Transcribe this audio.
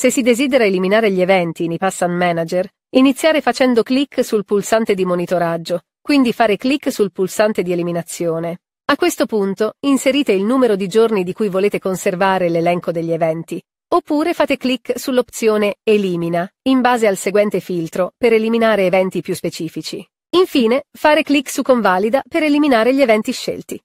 Se si desidera eliminare gli eventi in Ipassan Manager, iniziare facendo clic sul pulsante di monitoraggio, quindi fare clic sul pulsante di eliminazione. A questo punto inserite il numero di giorni di cui volete conservare l'elenco degli eventi, oppure fate clic sull'opzione Elimina, in base al seguente filtro, per eliminare eventi più specifici. Infine, fare clic su Convalida per eliminare gli eventi scelti.